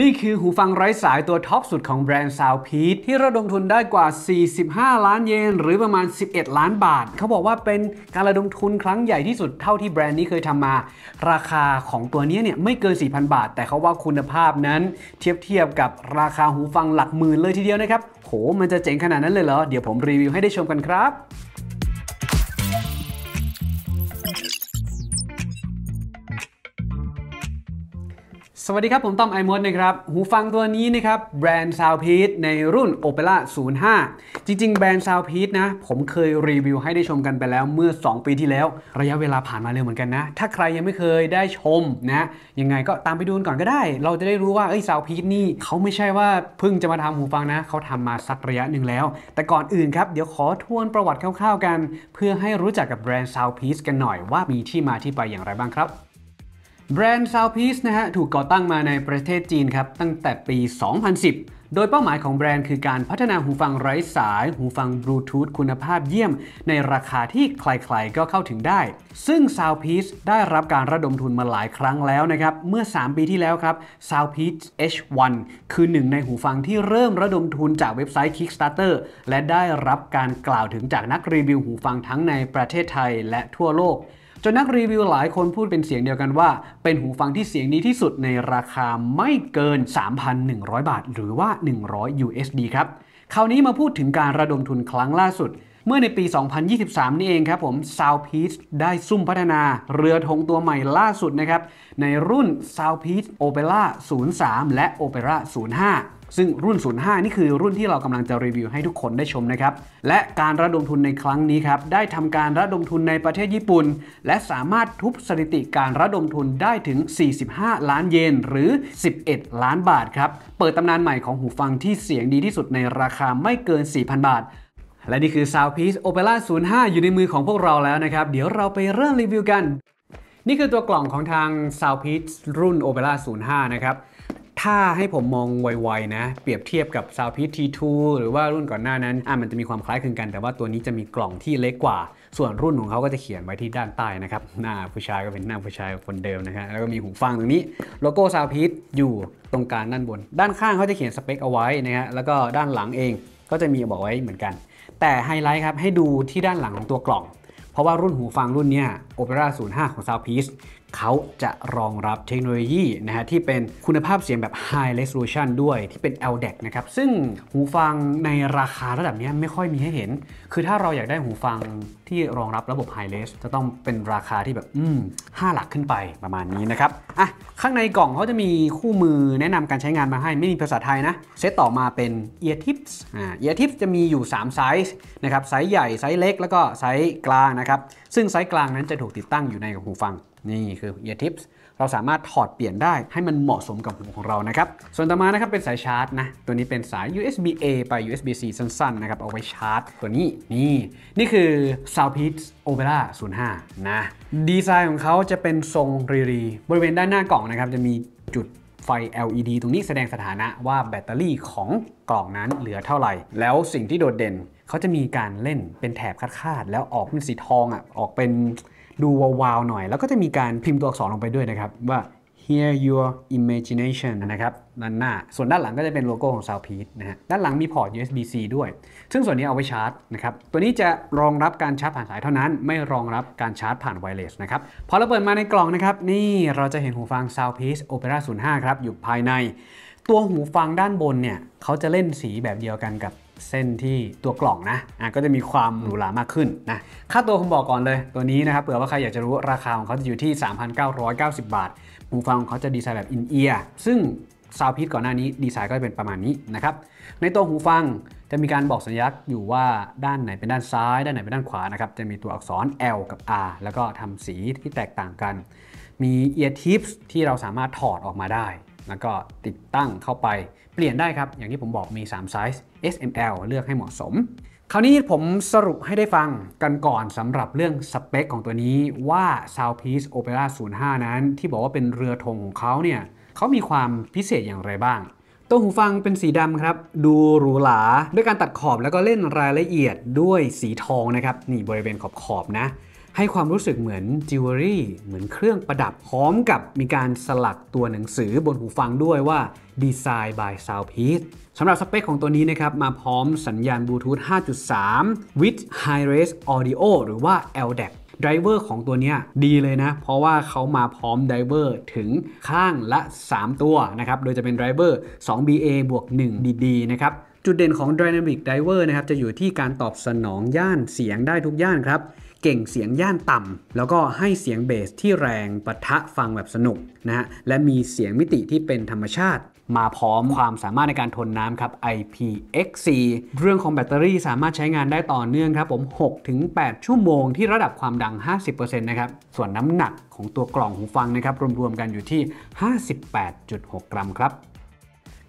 นี่คือหูฟังไร้สายตัวท็อปสุดของแบรนด์ซาวพีทที่ระดมทุนได้กว่า 45 ล้านเยน หรือประมาณ 11 ล้านบาท เขาบอกว่าเป็นการระดมทุนครั้งใหญ่ที่สุดเท่าที่แบรนด์นี้เคยทำมา ราคาของตัวนี้เนี่ยไม่เกิน 4,000 บาท แต่เขาว่าคุณภาพนั้นเทียบเทียบกับราคาหูฟังหลักหมื่นเลยทีเดียวนะครับ โหมันจะเจ๋งขนาดนั้นเลยเหรอ เดี๋ยวผมรีวิวให้ได้ชมกันครับสวัสดีครับ ผมต้อมไอมดนะครับ หูฟังตัวนี้นะครับ แบรนด์ซาวพีทในรุ่น Opera 05 จริงๆ แบรนด์ซาวพีทนะ ผมเคยรีวิวให้ได้ชมกันไปแล้วเมื่อ 2 ปีที่แล้ว ระยะเวลาผ่านมาเร็วเหมือนกันนะ ถ้าใครยังไม่เคยได้ชมนะ ยังไงก็ตามไปดูก่อนก็ได้ เราจะได้รู้ว่า เอ้ยซาวพีทนี่เขาไม่ใช่ว่าเพิ่งจะมาทำหูฟังนะเขาทำมาสักระยะหนึ่งแล้วแต่ก่อนอื่นครับเดี๋ยวขอทวนประวัติคร่าวๆกัน เพื่อให้รู้จักกับแบรนด์ซาวพีทกันหน่อยว่ามีที่มาที่ไปอย่างไรบ้างครับแบรนด์ซาวพีซนะฮะ ถูกก่อตั้งมาในประเทศจีนครับตั้งแต่ปี 2010 โดยเป้าหมายของแบรนด์คือการพัฒนาหูฟังไร้สาย หูฟังบลูทูธคุณภาพเยี่ยม ในราคาที่ใครๆก็เข้าถึงได้ ซึ่ง s o u n d p e a c e ได้รับการระดมทุนมาหลายครั้งแล้วนะครับเมื่อ 3 ปีที่แล้วครับ s o u n d p e a c e H1 คือหนึ่งในหูฟังที่เริ่มระดมทุนจากเว็บไซต์ Kickstarter และได้รับการกล่าวถึงจากนักรีวิวหูฟังทั้งในประเทศไทยและทั่วโลกจนนักรีวิวหลายคนพูดเป็นเสียงเดียวกันว่า เป็นหูฟังที่เสียงดีที่สุดในราคาไม่เกิน 3,100 บาทหรือว่า 100 USD ครับคราวนี้มาพูดถึงการระดมทุนครั้งล่าสุด เมื่อในปี 2023 นี่เองครับผม Soundpeace ได้ซุ่มพัฒนา เรือธงตัวใหม่ล่าสุดนะครับในรุ่น Soundpeace Opera 03 และ Opera 05ซึ่งรุ่น 05 นี่คือรุ่นที่เรากำลังจะรีวิวให้ทุกคนได้ชมนะครับ และการระดมทุนในครั้งนี้ครับ ได้ทำการระดมทุนในประเทศญี่ปุ่น และสามารถทุบสถิติการระดมทุนได้ถึง 45 ล้านเยนหรือ 11 ล้านบาทครับ เปิดตำนานใหม่ของหูฟังที่เสียงดีที่สุดในราคาไม่เกิน 4,000 บาท และนี่คือ Sound Piece Opera 05 อยู่ในมือของพวกเราแล้วนะครับ เดี๋ยวเราไปเริ่มรีวิวกัน นี่คือตัวกล่องของทาง Sound Piece รุ่น Opera 05 นะครับถ้าให้ผมมองไวๆนะเปรียบเทียบกับซาวพีทีทูหรือว่ารุ่นก่อนหน้านั้นอ่ะมันจะมีความคล้ายคลึงกัน แต่ว่าตัวนี้จะมีกล่องที่เล็กกว่า ส่วนรุ่นของเขาก็จะเขียนไว้ที่ด้านใต้นะครับหน้าผู้ชายก็เป็นหน้าผู้ชายคนเดิมนะับแล้วก็มีหูฟังตรงนี้ โลโก้ซาวพีทอยู่ตรงกลางด้านบน ด้านข้างเขาจะเขียนสเปคเอาไว้นะฮะแล้วก็ด้านหลังเองก็จะมีบอกไว้เหมือนกัน แต่ไฮไลท์ครับให้ดูที่ด้านหลังของตัวกล่อง เพราะว่ารุ่นหูฟังรุ่นนี้โ o p e r า05ของ Soundpiece เขาจะรองรับเทคโนโลยีนะฮะที่เป็นคุณภาพเสียงแบบ High Resolution ด้วยที่เป็น LDAC นะครับ ซึ่งหูฟังในราคาระดับนี้ไม่ค่อยมีให้เห็น คือถ้าเราอยากได้หูฟังที่รองรับระบบ High Res จะต้องเป็นราคาที่แบบอืมห้าหลักขึ้นไปประมาณนี้นะครับอ่ะข้างในกล่องเขาจะมีคู่มือแนะนำการใช้งานมาให้ไม่มีภาษาไทยนะ เซตต่อมาเป็น Ear Tips อ่า Ear Tips จะมีอยู่3ไซส์นะครับไซส์ใหญ่ไซส์เล็ก แล้วก็ไซส์กลางนะครับซึ่งไซส์กลางนั้นจะถูกติดตั้งอยู่ในหูฟังนี่คือเอียร์ทิปส์เราสามารถถอดเปลี่ยนได้ให้มันเหมาะสมกับหูของเรานะครับส่วนต่อมานะครับเป็นสายชาร์จนะตัวนี้เป็นสาย USB A ไป USB C สั้นๆนะครับเอาไว้ชาร์จ ตัวนี้ นี่ นี่คือ Soundpeats Opera 05 นะดีไซน์ของเขาจะเป็นทรงรีรีบริเวณด้านหน้ากล่องนะครับจะมีจุดไฟ LED ตรงนี้แสดงสถานะว่าแบตเตอรี่ของกล่องนั้นเหลือเท่าไหร่ แล้วสิ่งที่โดดเด่นเขาจะมีการเล่นเป็นแถบคาดๆแล้วออกเป็นสีทองอ่ะออกเป็นดูวาวๆหน่อยแล้วก็จะมีการพิมพ์ตัวอักษรลงไปด้วยนะครับว่า Hear Your Imagination นะครับด้านหน้าส่วนด้านหลังก็จะเป็นโลโก้ของ s o u t p e a k นะฮะด้านหลังมีพอร์ต USB-C ด้วย ซึ่งส่วนนี้เอาไว้ชาร์จนะครับตัวนี้จะรองรับการชาร์จผ่านสายเท่านั้น ไม่รองรับการชาร์จผ่านไวเลสนะครับพอเราเปิดมาในกล่องนะครับนี่เราจะเห็นหูฟัง s o u t p e a k Opera 05 ครับอยู่ภายใน ตัวหูฟังด้านบนเนี่ยเขาจะเล่นสีแบบเดียวกันกับเส้นที่ตัวกล่องนะ อ่ะ ก็จะมีความหรูหรามากขึ้นนะ ค่าตัวผมบอกก่อนเลย ตัวนี้นะครับ เผื่อว่าใครอยากจะรู้ราคาของเขาจะอยู่ที่ 3,990 บาท หูฟังของเขาจะดีไซน์แบบอินเอียร์ ซึ่งซาวพีทก่อนหน้านี้ดีไซน์ก็เป็นประมาณนี้นะครับ ในตัวหูฟังจะมีการบอกสัญลักษณ์อยู่ว่าด้านไหนเป็นด้านซ้าย ด้านไหนเป็นด้านขวานะครับ จะมีตัวอักษร L กับ R แล้วก็ทำสีที่แตกต่างกัน มีเอียร์ทิปส์ที่เราสามารถถอดออกมาได้ แล้วก็ติดตั้งเข้าไปเปลี่ยนได้ครับอย่างที่ผมบอกมี3ไซส์ S M L เลือกให้เหมาะสม คราวนี้ผมสรุปให้ได้ฟังกันก่อนสำหรับเรื่องสเปคของตัวนี้ว่า Soundpiece Opera 05 นั้นที่บอกว่าเป็นเรือธงของเขาเนี่ยเขามีความพิเศษอย่างไรบ้าง ตัวหูฟังเป็นสีดำครับดูหรูหราด้วยการตัดขอบแล้วก็เล่นรายละเอียดด้วยสีทองนะครับนี่บริเวณขอบขอบนะให้ความรู้สึกเหมือนจิวเวลรี่เหมือนเครื่องประดับ พร้อมกับมีการสลักตัวหนังสือบนหูฟังด้วยว่า Design by Soundpeace สำหรับสเปคของตัวนี้นะครับมาพร้อมสัญญาณบลูทูธ5.3 with High Res Audio หรือว่า LDAC ไดรเวอร์ของตัวนี้ดีเลยนะ เพราะว่าเขามาพร้อมไดรเวอร์ถึงข้างละ 3 ตัวนะครับ โดยจะเป็นไดรเวอร์ 2BA บวก 1DD นะครับจุดเด่นของ Dynamic Diver นะครับจะอยู่ที่การตอบสนองย่านเสียงได้ทุกย่านครับเก่งเสียงย่านต่ำแล้วก็ให้เสียงเบสที่แรงปะทะฟังแบบสนุกนะฮะและมีเสียงมิติที่เป็นธรรมชาติ มาพร้อมความสามารถในการทนน้ำครับ IPX4 เรื่องของแบตเตอรี่สามารถใช้งานได้ต่อเนื่องครับผม 6-8 ชั่วโมงที่ระดับความดัง 50%นะครับส่วนน้ำหนักของตัวกล่องหูฟังนะครับรวมๆกันอยู่ที่ 58.6 กรัมครับ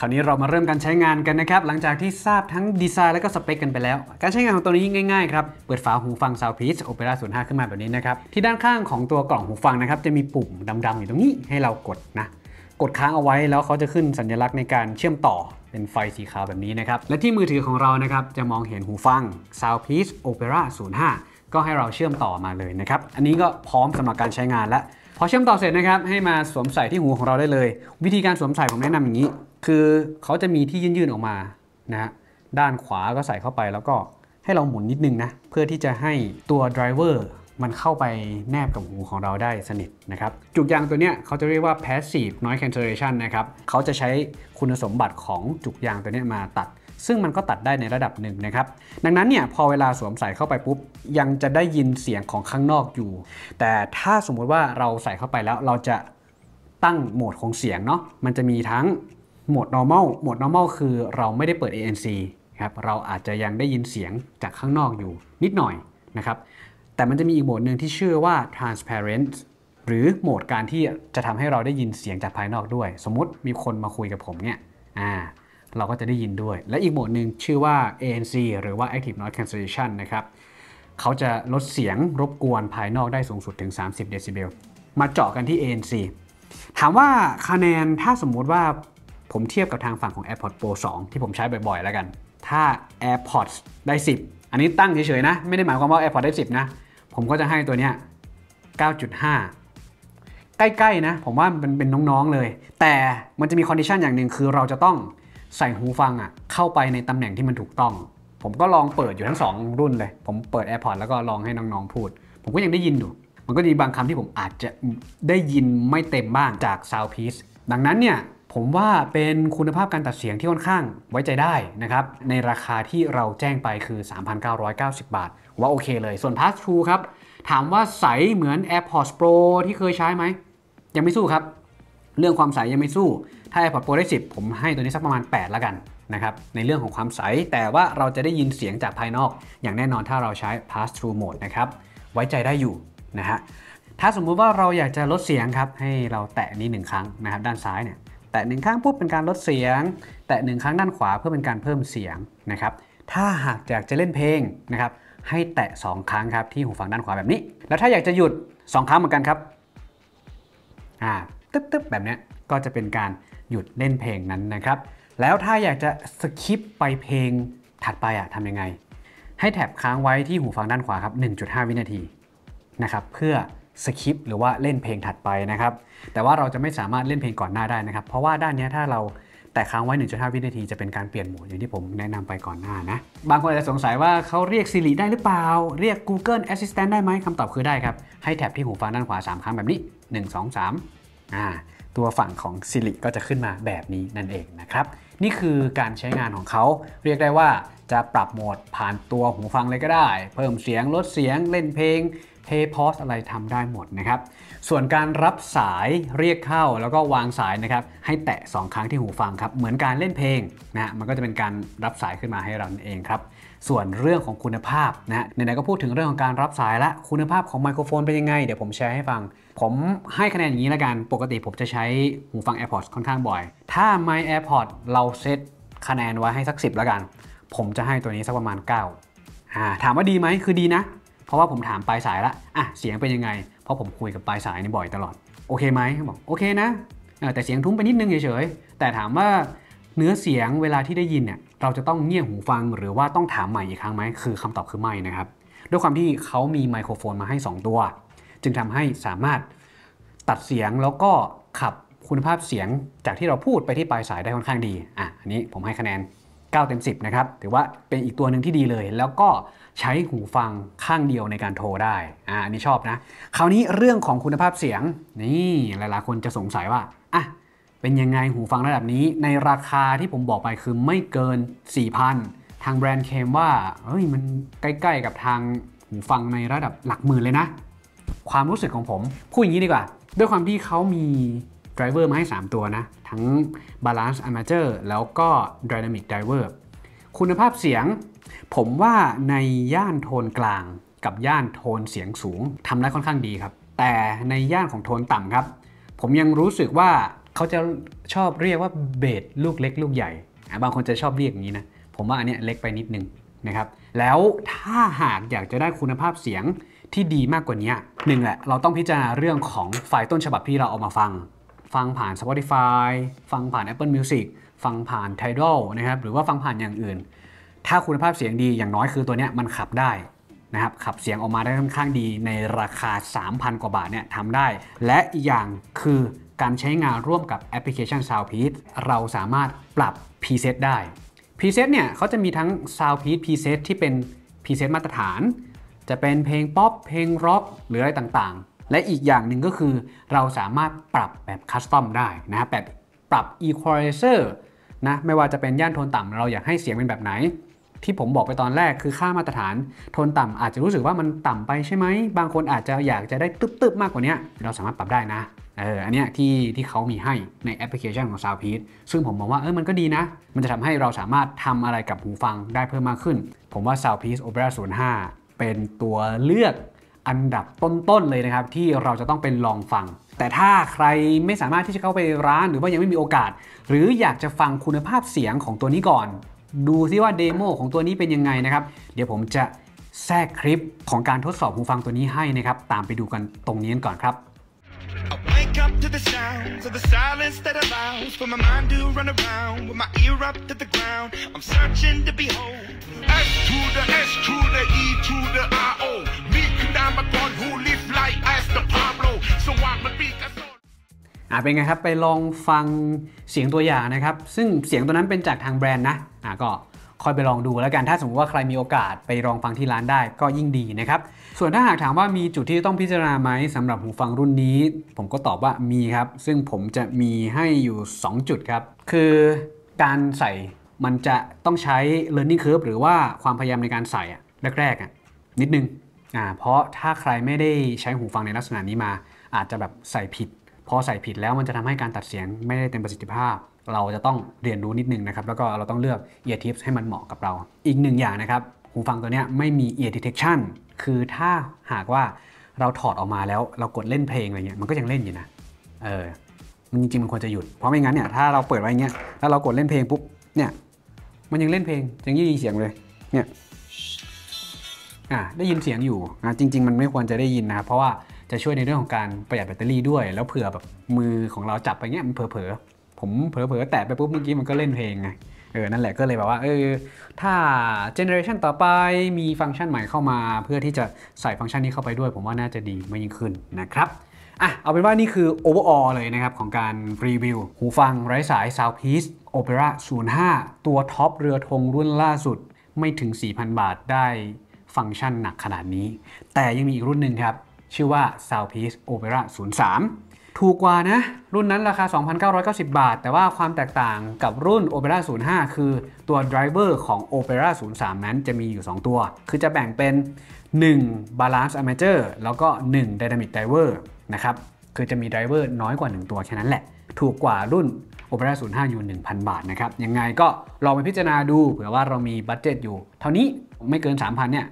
คราวนี้เรามาเริ่มการใช้งานกันนะครับหลังจากที่ทราบทั้งดีไซน์และก็สเปคกันไปแล้ว การใช้งานของตัวนี้ง่ายๆครับเปิดฝาหูฟัง Soundpeace Opera ้าขึ้นมาแบบนี้นะครับที่ด้านข้างของตัวกล่องหูฟังนะครับจะมีปุ่มดำๆอยู่ตรงนี้ ให้เรากดนะ กดค้างเอาไว้แล้วเขาจะขึ้นสัญลักษณ์ในการเชื่อมต่อเป็นไฟสีขาวแบบนี้นะครับและที่มือถือของเรานะครับจะมองเห็นหูฟัง Soundpeace Opera 05 ก็ให้เราเชื่อมต่อมาเลยนะครับอันนี้ก็พร้อมสำหรับการใช้งานแล้วพอเชื่อมต่อเสร็จนะครับให้มาสวมใส่ที่หูของเราได้เลย วิธีการสวมใส่ผมแนะนำอย่างนี้คือเขาจะมีที่ยื่นๆออกมานะฮะด้านขวาก็ใส่เข้าไปแล้วก็ให้เราหมุนนิดนึงนะเพื่อที่จะให้ตัวไดรเวอร์มันเข้าไปแนบกับหูของเราได้สนิทนะครับจุกยางตัวเนี้ยเขาจะเรียกว่า passive noise cancellation นะครับเขาจะใช้คุณสมบัติของจุกยางตัวเนี้ยมาตัด ซึ่งมันก็ตัดได้ในระดับหนึ่งนะครับดังนั้นเนี่ยพอเวลาสวมใส่เข้าไปปุ๊บยังจะได้ยินเสียงของข้างนอกอยู่ แต่ถ้าสมมุติว่าเราใส่เข้าไปแล้วเราจะตั้งโหมดของเสียงเนาะมันจะมีทั้งโหมด normal โหมด normal คือเราไม่ได้เปิด ANC ครับ เราอาจจะยังได้ยินเสียงจากข้างนอกอยู่นิดหน่อยนะครับ แต่มันจะมีอีกโหมดหนึ่งที่ชื่อว่า transparent หรือโหมดการที่จะทำให้เราได้ยินเสียงจากภายนอกด้วย สมมติมีคนมาคุยกับผมเนี่ยอ่า เราก็จะได้ยินด้วย และอีกโหมดหนึ่งชื่อว่า ANC หรือว่า active noise cancellation นะครับเขาจะลดเสียงรบกวนภายนอกได้สูงสุดถึง 30 เดซิเบล มาเจาะกันที่ ANC ถามว่าคะแนนถ้าสมมุติว่าผมเทียบกับทางฝั่งของ AirPods Pro 2 ที่ผมใช้บ่อยๆแล้วกัน ถ้า AirPods ได้ 10 อันนี้ตั้งเฉยๆนะ ไม่ได้หมายความว่า AirPods ได้10นะ ผมก็จะให้ตัวเนี้ย9.5 ใกล้ๆนะ ผมว่ามันเป็นน้องๆเลย แต่มันจะมีคอนดิชันอย่างหนึ่งคือเราจะต้องใส่หูฟังอ่ะเข้าไปในตำแหน่งที่มันถูกต้อง ผมก็ลองเปิดอยู่ทั้ง 2 รุ่นเลย ผมเปิด AirPods แล้วก็ลองให้น้องๆพูด ผมก็ยังได้ยินอยู่ มันก็มีบางคำที่ผมอาจจะได้ยินไม่เต็มบ้างจาก Soundpiece ดังนั้นเนี่ยผมว่าเป็นคุณภาพการตัดเสียงที่ค่อนข้างไว้ใจได้นะครับในราคาที่เราแจ้งไปคือ 3,990 บาท ว่าโอเคเลย ส่วน Pass True ครับ ถามว่าใสเหมือน AirPods Pro ที่เคยใช้ไหม ยังไม่สู้ครับ เรื่องความใสยังไม่สู้ ถ้า AirPods Pro ได้10 ผมให้ตัวนี้สักประมาณ8แล้วกันนะครับในเรื่องของความใสแต่ว่าเราจะได้ยินเสียงจากภายนอก อย่างแน่นอนถ้าเราใช้ Pass True Mode นะครับไว้ใจได้อยู่นะฮะถ้าสมมุติว่าเราอยากจะลดเสียงครับให้เราแตะนี้หนึ่งครั้งนะครับ ด้านซ้ายเนี่ยแตะหนึ่งข้างปุ๊บเป็นการลดเสียงแตะหนึ่งครั้งด้านขวาเพื่อเป็นการเพิ่มเสียงนะครับ ถ้าหากอยากจะเล่นเพลงนะครับ ให้แตะ 2ครั้งครับที่หูฟังด้านขวาแบบนี้ แล้วถ้าอยากจะหยุด 2 ครั้งเหมือนกันครับอ่าตึ๊บตึ๊บแบบนี้ก็จะเป็นการหยุดเล่นเพลงนั้นนะครับ แล้วถ้าอยากจะสคิปไปเพลงถัดไปอะทำยังไง ให้แถบค้างไว้ที่หูฟังด้านขวาครับ1.5 วินาทีนะครับ เพื่อสคริปต์หรือว่าเล่นเพลงถัดไปนะครับแต่ว่าเราจะไม่สามารถเล่นเพลงก่อนหน้าได้นะครับเพราะว่าด้านนี้ถ้าเราแต่ค้างไว้1าวินาที จะเป็นการเปลี่ยนโหมดอย่างที่ผมแนะนำไปก่อนหน้านะบางคนอาจจะสงสัยว่าเขาเรียก Siri ได้หรือเปล่า เรียก Google Assistant ได้ไหมคำตอบคือได้ครับให้แท็บที่หูฟังด้านขวา 3 ครั้งแบบนี้1 2 3อ่าตัวฝั่งของ Siri ก็จะขึ้นมาแบบนี้นั่นเองนะครับนี่คือการใช้งานของเขาเรียกได้ว่าจะปรับโหมดผ่านตัวหูฟังเลยก็ได้ เพิ่มเสียง ลดเสียง เล่นเพลงเ a โพสอะไรทำได้หมดนะครับส่วนการรับสายเรียกเข้าแล้วก็วางสายนะครับให้แตะ2 ครั้งที่หูฟังครับ เหมือนการเล่นเพลงนะมันก็จะเป็นการรับสายขึ้นมาให้เราเองครับ ส่วนเรื่องของคุณภาพนะไหนๆก็พูดถึงเรื่องของการรับสายละ คุณภาพของไมโครโฟนเป็นยังไง เดี๋ยวผมแชร์ให้ฟัง ผมให้คะแนนอย่างนี้ละกัน ปกติผมจะใช้หูฟัง AirPods ค่อนข้างบ่อย ถ้า My AirPods เราเซตคะแนนไว้ให้สัก10แล้วกัน ผมจะให้ตัวนี้สักประมาณ9ถามว่าดีไหมคือดีนะเพราะว่าผมถามปลายสายละอ่ะ เสียงเป็นยังไง เพราะผมคุยกับปลายสายนี่บ่อยตลอด โอเคไหมเขาบอก โอเคนะแต่เสียงทุ้มไปนิดนึงเฉยๆแต่ถามว่าเนื้อเสียงเวลาที่ได้ยินเนี่ย เราจะต้องเงี่ยหูฟังหรือว่าต้องถามใหม่อีกครั้งไหม คือคำตอบคือไม่นะครับ ด้วยความที่เขามีไมโครโฟนมาให้ 2 ตัว จึงทำให้สามารถตัดเสียงแล้วก็ขับคุณภาพเสียงจากที่เราพูดไปที่ปลายสายได้ค่อนข้างดี อ่ะ อันนี้ผมให้คะแนน9เต็ม10 นะครับถือว่าเป็นอีกตัวหนึ่งที่ดีเลย แล้วก็ใช้หูฟังข้างเดียวในการโทรได้อ่าอันนี้ชอบนะ คราวนี้เรื่องของคุณภาพเสียงนี่หลายๆคนจะสงสัยว่าอ่ะเป็นยังไงหูฟังระดับนี้ในราคาที่ผมบอกไปคือไม่เกิน 4,000 ทางแบรนด์เคมว่าเฮ้ยมันใกล้ ๆ กับทางหูฟังในระดับหลักหมื่นเลยนะ ความรู้สึกของผมพูดอย่างนี้ดีกว่า ด้วยความที่เขามีดรเวอร์มาให้ 3 ตัวนะทั้ง Balance a m a t u r แล้วก็ Dynamic Driver คุณภาพเสียง ผมว่าในย่านโทนกลางกับย่านโทนเสียงสูงทำได้ค่อนข้างดีครับ แต่ในย่านของโทนต่ำครับ ผมยังรู้สึกว่าเขาจะชอบเรียกว่าเบสลูกเล็กลูกใหญ่ บางคนจะชอบเรียกอย่างนี้นะผมว่าอันนี้เล็กไปนิดนึงนะครับแล้วถ้าหากอยากจะได้คุณภาพเสียงที่ดีมากกว่านี้หนึ่งแหละเราต้องพิจารณาเรื่องของไฟล์ต้นฉบับที่เราเอามาฟังฟังผ่าน Spotify ฟังผ่าน Apple Music ฟังผ่าน Tidal นะครับ หรือว่าฟังผ่านอย่างอื่น ถ้าคุณภาพเสียงดีอย่างน้อยคือตัวนี้มันขับได้นะครับ ขับเสียงออกมาได้ค่อนข้างดี ในราคา 3,000 กว่าบาทเนี่ยทำได้ และอีกอย่างคือการใช้งานร่วมกับแอปพลิเคชัน Soundpeat เราสามารถปรับ preset ได้ preset เนี่ยเขาจะมีทั้ง Soundpeat preset ที่เป็น preset มาตรฐาน จะเป็นเพลงป๊อป เพลงร็อก หรืออะไรต่างๆและอีกอย่างหนึ่งก็คือเราสามารถปรับแบบคัสตอมได้นะแบบปรับ equalizer นะไม่ว่าจะเป็นย่านโทนต่ำเราอยากให้เสียงเป็นแบบไหน ที่ผมบอกไปตอนแรกคือค่ามาตรฐาน โทนต่ำอาจจะรู้สึกว่ามันต่ำไปใช่ไหม บางคนอาจจะอยากจะได้ตึ๊บๆมากกว่านี้เราสามารถปรับได้นะเอออันเนี้ยที่ที่เขามีให้ในแอปพลิเคชันของ Soundpeat ซึ่งผมมองว่าเออมันก็ดีนะ มันจะทำให้เราสามารถทำอะไรกับหูฟังได้เพิ่มมากขึ้น ผมว่า Soundpeat Opera 05เป็นตัวเลือกอันดับต้น ๆ เลยนะครับที่เราจะต้องเป็นลองฟัง แต่ถ้าใครไม่สามารถที่จะเข้าไปร้านหรือว่ายังไม่มีโอกาส หรืออยากจะฟังคุณภาพเสียงของตัวนี้ก่อน ดูซิว่าเดโมของตัวนี้เป็นยังไงนะครับ เดี๋ยวผมจะแทรกคลิปของการทดสอบหูฟังตัวนี้ให้นะครับ ตามไปดูกันตรงนี้กันก่อนครับ the S to the E to the I O. ดามากรสว่างมันปีกอ่าเป็นไงครับไปลองฟังเสียงตัวอย่างนะครับ ซึ่งเสียงตัวนั้นเป็นจากทางแบรนด์นะอ่าก็คอยไปลองดูแล้วกัน ถ้าสมมติว่าใครมีโอกาสไปลองฟังที่ร้านได้ก็ยิ่งดีนะครับ ส่วนถ้าหากถามว่ามีจุดที่ต้องพิจารณาไหมสำหรับหูฟังรุ่นนี้ ผมก็ตอบว่ามีครับ ซึ่งผมจะมีให้อยู่ 2 จุดครับ คือการใส่มันจะต้องใช้ learning curve หรือว่าความพยายามในการใส่แรกๆนิดนึงอ่าเพราะถ้าใครไม่ได้ใช้หูฟังในลักษณะนี้มา อาจจะแบบใส่ผิดพอใส่ผิดแล้วมันจะทำให้การตัดเสียงไม่ได้เต็มประสิทธิภาพ เราจะต้องเรียนรู้นิดนึงนะครับ แล้วก็เราต้องเลือก ear tips ให้มันเหมาะกับเรา อีกหนึ่งอย่างนะครับ หูฟังตัวนี้ไม่มี ear detection คือถ้าหากว่าเราถอดออกมาแล้วเรากดเล่นเพลงอะไรเงี้ยมันก็ยังเล่นอยู่นะเออมันจริงๆมันควรจะหยุด เพราะไม่งั้นเนี่ยถ้าเราเปิดไว้เงี้ยแล้วเรากดเล่นเพลงปุ๊บเนี่ยมันยังเล่นเพลงยังยินเสียงเลยเนี่ยอ่ะได้ยินเสียงอยู่นะจริง ๆ มันไม่ควรจะได้ยินนะครับเพราะว่าจะช่วยในเรื่องของการประหยัดแบตเตอรี่ด้วย แล้วเผื่อแบบมือของเราจับไปเงี้ยมันเผลอๆ ผมเผลอๆ แตะไปปุ๊บเมื่อกี้มันก็เล่นเพลงไงเออนั่นแหละก็เลยแบบว่าเออถ้าเจเนอเรชันต่อไปมีฟังก์ชันใหม่เข้ามาเพื่อที่จะใส่ฟังก์ชันนี้เข้าไปด้วย ผมว่าน่าจะดีมากยิ่งขึ้นนะครับอ่ะเอาเป็นว่านี่คือ overall เลยนะครับ ของการรีวิวหูฟังไร้สาย Soundpiece Opera 05 ตัวท็อปเรือธงรุ่นล่าสุดไม่ถึง4,000 บาทได้ฟังก์ชันหนักขนาดนี้ แต่ยังมีอีกรุ่นหนึ่งครับชื่อว่า Soundpiece Opera 03 ถูกกว่านะรุ่นนั้นราคา 2,990 บาท แต่ว่าความแตกต่างกับรุ่น Opera 05 คือตัวไดรเวอร์ของ Opera 03 นั้นจะมีอยู่ 2 ตัว คือจะแบ่งเป็น 1 Balance Armature แล้วก็ 1 Dynamic Driver นะครับคือจะมีไดรเวอร์น้อยกว่า 1 ตัว แค่นั้นแหละถูกกว่ารุ่น Opera 05 อยู่ 1,000 บาทนะครับยังไงก็ลองไปพิจารณาดูเผื่อว่าเรามีบัตเจ็ตอยู่ เท่านี้ไม่เกิน 3,000เนี่ย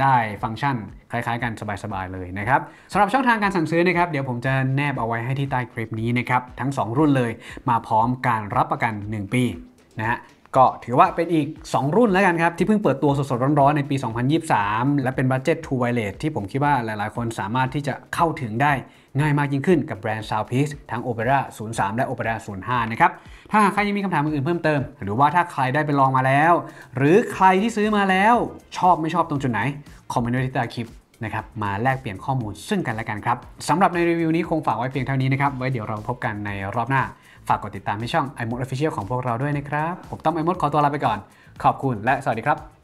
ได้ฟังก์ชันคล้ายๆ กันสบาย ๆ เลยนะครับสำหรับช่องทางการสั่งซื้อนะครับ เดี๋ยวผมจะแนบเอาไว้ให้ที่ใต้คลิปนี้นะครับทั้ง 2 รุ่นเลยมาพร้อมการรับประกัน 1 ปีนะฮะก็ถือว่าเป็นอีก 2 รุ่นแล้วกันครับที่เพิ่งเปิดตัวสด ๆ ร้อน ๆ ในปี 2023 และเป็นบัจเจ็ตทูไวเลสที่ผมคิดว่าหลายๆคนสามารถที่จะเข้าถึงได้ง่ายมากยิ่งขึ้นกับแบรนด์ซาวพี p ทั้ง Opera 03 และ Opera 05นะครับถ้าใครยังมีคำถามอื่นเพิ่มเติม หรือว่าถ้าใครได้ไปลองมาแล้ว หรือใครที่ซื้อมาแล้วชอบไม่ชอบตรงจุดไหนคอมเมนต์ไว้ที่ใต้คลิปนะครับมาแลกเปลี่ยนข้อมูลซึ่งกันและกันครับสำหรับในรีวิวนี้คงฝากไว้เพียงเท่านี้นะครับไว้เดี๋ยวเราพบกันในรอบหน้า ฝากกดติดตามที่ช่อง iMod Official ของพวกเราด้วยนะครับผมต้อม iMod ขอตัวลาไปก่อน ขอบคุณและสวัสดีครับ